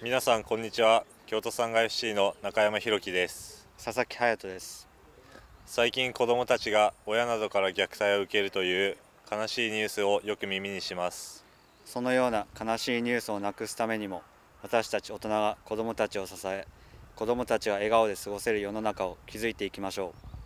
皆さんこんにちは京都産が FC の中山弘樹です佐々木隼人です最近子どもたちが親などから虐待を受けるという悲しいニュースをよく耳にしますそのような悲しいニュースをなくすためにも私たち大人が子どもたちを支え子どもたちが笑顔で過ごせる世の中を築いていきましょう